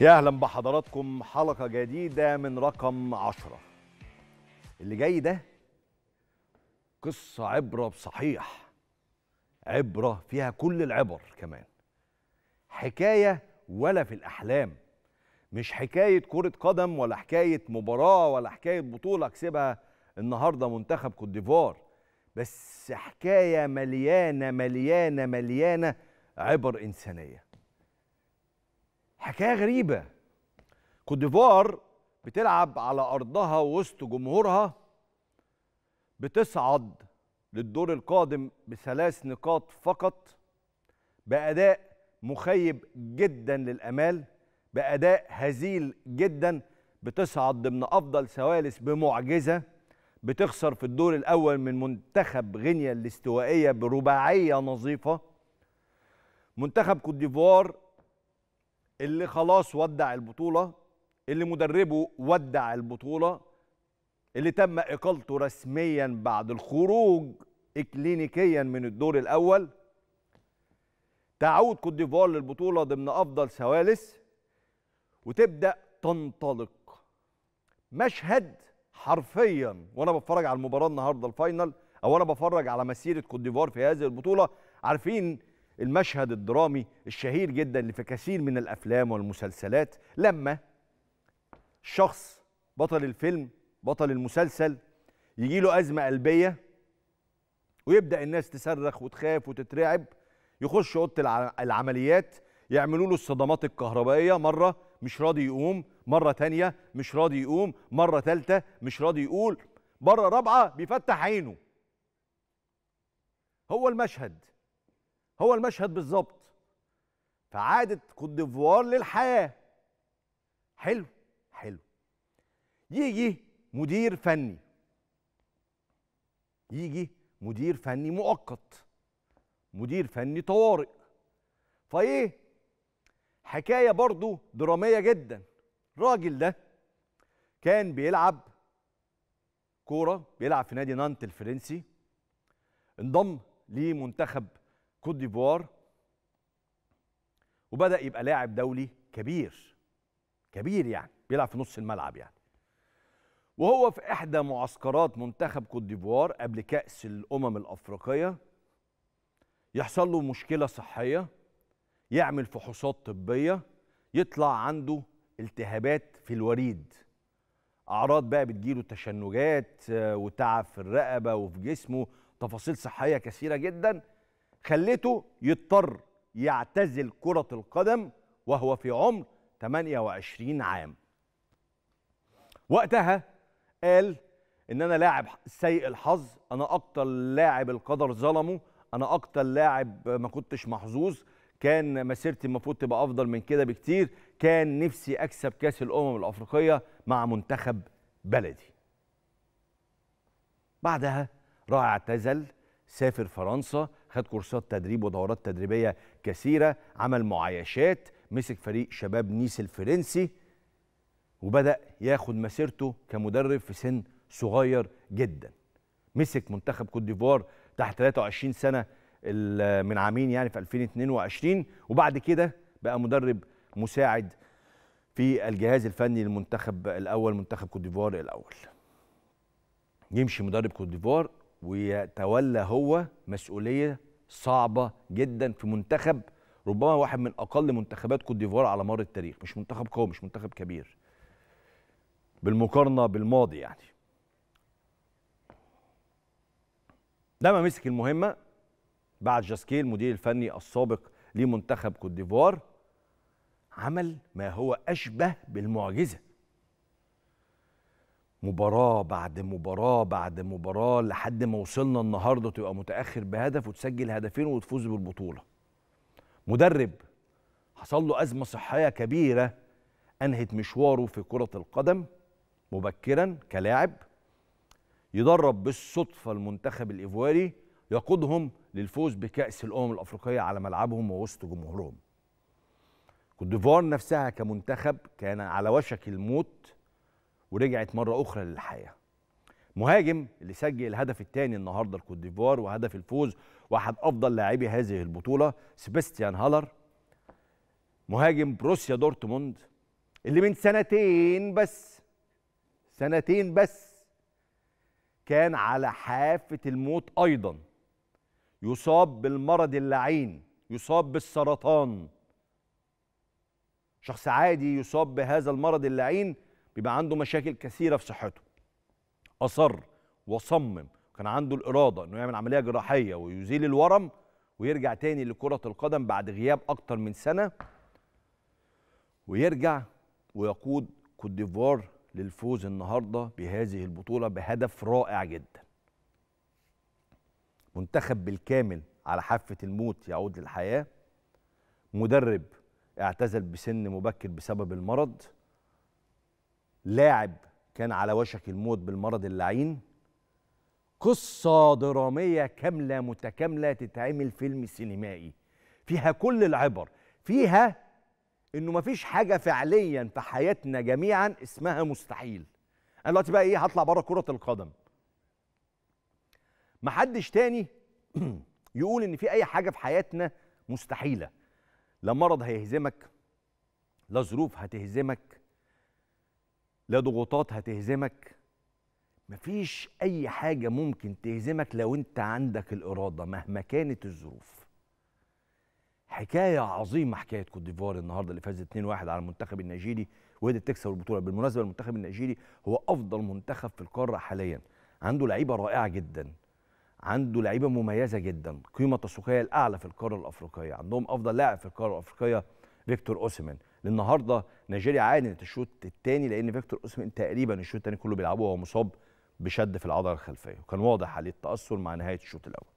يا اهلا بحضراتكم حلقه جديده من رقم عشرة اللي جاي ده قصه عبره بصحيح عبره فيها كل العبر كمان حكايه ولا في الاحلام مش حكايه كره قدم ولا حكايه مباراه ولا حكايه بطوله كسبها النهارده منتخب كوت ديفوار بس حكايه مليانه مليانه مليانه عبر انسانيه حكايه غريبه كوت ديفوار بتلعب على ارضها وسط جمهورها بتصعد للدور القادم بثلاث نقاط فقط باداء مخيب جدا للامال باداء هزيل جدا بتصعد ضمن افضل ثوالث بمعجزه بتخسر في الدور الاول من منتخب غينيا الاستوائيه برباعيه نظيفه منتخب كوت ديفوار اللي خلاص ودع البطوله اللي مدربه ودع البطوله اللي تم اقالته رسميا بعد الخروج اكلينيكيا من الدور الاول تعود كوت ديفوار للبطوله ضمن افضل سوالس وتبدا تنطلق مشهد حرفيا وانا بتفرج على المباراه النهارده الفاينل او انا بفرج على مسيره كوت ديفوار في هذه البطوله عارفين المشهد الدرامي الشهير جدا اللي في كثير من الافلام والمسلسلات لما شخص بطل الفيلم بطل المسلسل يجي له ازمه قلبيه ويبدا الناس تصرخ وتخاف وتترعب يخش اوضه العمليات يعملوا له الصدمات الكهربائيه مره مش راضي يقوم مره تانية مش راضي يقوم مره ثالثه مش راضي يقول مره رابعه بيفتح عينه هو المشهد هو المشهد بالظبط فعادت كوت ديفوار للحياه حلو حلو يجي مدير فني يجي مدير فني مؤقت مدير فني طوارئ فايه حكايه برضو دراميه جدا الراجل ده كان بيلعب كوره بيلعب في نادي نانت الفرنسي انضم لمنتخب كوت ديفوار وبدا يبقى لاعب دولي كبير كبير يعني بيلعب في نص الملعب يعني وهو في احدى معسكرات منتخب كوت ديفوار قبل كاس الامم الافريقيه يحصل له مشكله صحيه يعمل فحوصات طبيه يطلع عنده التهابات في الوريد اعراض بقى بتجيله تشنجات آه، وتعب في الرقبه وفي جسمه تفاصيل صحيه كثيره جدا خلته يضطر يعتزل كرة القدم وهو في عمر 28 عام وقتها قال ان انا لاعب سيء الحظ انا اكتر لاعب القدر ظلمه انا اكتر لاعب ما كنتش محظوظ كان مسيرتي المفروض تبقى افضل من كده بكتير كان نفسي اكسب كاس الامم الافريقيه مع منتخب بلدي بعدها راح اعتزل سافر فرنسا خد كورسات تدريب ودورات تدريبية كثيرة عمل معايشات مسك فريق شباب نيس الفرنسي وبدأ ياخد مسيرته كمدرب في سن صغير جدا مسك منتخب كوت ديفوار تحت 23 سنة من عامين يعني في 2022 وبعد كده بقى مدرب مساعد في الجهاز الفني للمنتخب الأول منتخب كوت ديفوار الأول يمشي مدرب كوت ديفوار ويتولى هو مسؤوليه صعبه جدا في منتخب ربما واحد من اقل منتخبات كوت ديفوار على مر التاريخ مش منتخب قوي مش منتخب كبير بالمقارنه بالماضي يعني لما مسك المهمه بعد جاسكيل المدير الفني السابق لمنتخب كوت ديفوار عمل ما هو اشبه بالمعجزه مباراة بعد مباراة بعد مباراة لحد ما وصلنا النهاردة تبقى متأخر بهدف وتسجل هدفين وتفوز بالبطولة مدرب حصل له أزمة صحية كبيرة أنهت مشواره في كرة القدم مبكرا كلاعب يدرب بالصدفة المنتخب الإيفواري يقودهم للفوز بكأس الأمم الأفريقية على ملعبهم ووسط جمهورهم كوت ديفوار نفسها كمنتخب كان على وشك الموت ورجعت مرة أخرى للحياة مهاجم اللي سجل الهدف الثاني النهارده لكوت ديفوار وهدف الفوز واحد افضل لاعبي هذه البطوله سيباستيان هالر مهاجم بروسيا دورتموند اللي من سنتين بس سنتين بس كان على حافه الموت ايضا يصاب بالمرض اللعين يصاب بالسرطان شخص عادي يصاب بهذا المرض اللعين بيبقى عنده مشاكل كثيره في صحته اصر وصمم كان عنده الاراده انه يعمل عمليه جراحيه ويزيل الورم ويرجع تاني لكره القدم بعد غياب اكتر من سنه ويرجع ويقود كوت ديفوار للفوز النهارده بهذه البطوله بهدف رائع جدا منتخب بالكامل على حافه الموت يعود للحياه مدرب اعتزل بسن مبكر بسبب المرض لاعب كان على وشك الموت بالمرض اللعين قصة درامية كاملة متكاملة تتعمل فيلم سينمائي فيها كل العبر فيها انه مفيش حاجة فعليا في حياتنا جميعا اسمها مستحيل انا دلوقتي بقى ايه هطلع بره كرة القدم محدش تاني يقول ان في اي حاجة في حياتنا مستحيلة لا مرض هيهزمك لا ظروف هتهزمك لا ضغوطات هتهزمك مفيش اي حاجه ممكن تهزمك لو انت عندك الاراده مهما كانت الظروف حكايه عظيمه حكايه كوت ديفوار النهارده اللي فازت 2-1 على المنتخب النيجيري وقدرت تكسب البطوله بالمناسبه المنتخب النيجيري هو افضل منتخب في القاره حاليا عنده لعيبه رائعه جدا عنده لعيبه مميزه جدا قيمه تسويقيه الاعلى في القاره الافريقيه عندهم افضل لاعب في القاره الافريقيه فيكتور اوسيمين النهارده نيجيريا عانت الشوط الثاني لان فيكتور اوسيمين تقريبا الشوط الثاني كله بيلعبه وهو مصاب بشد في العضله الخلفيه وكان واضح عليه التاثر مع نهايه الشوط الاول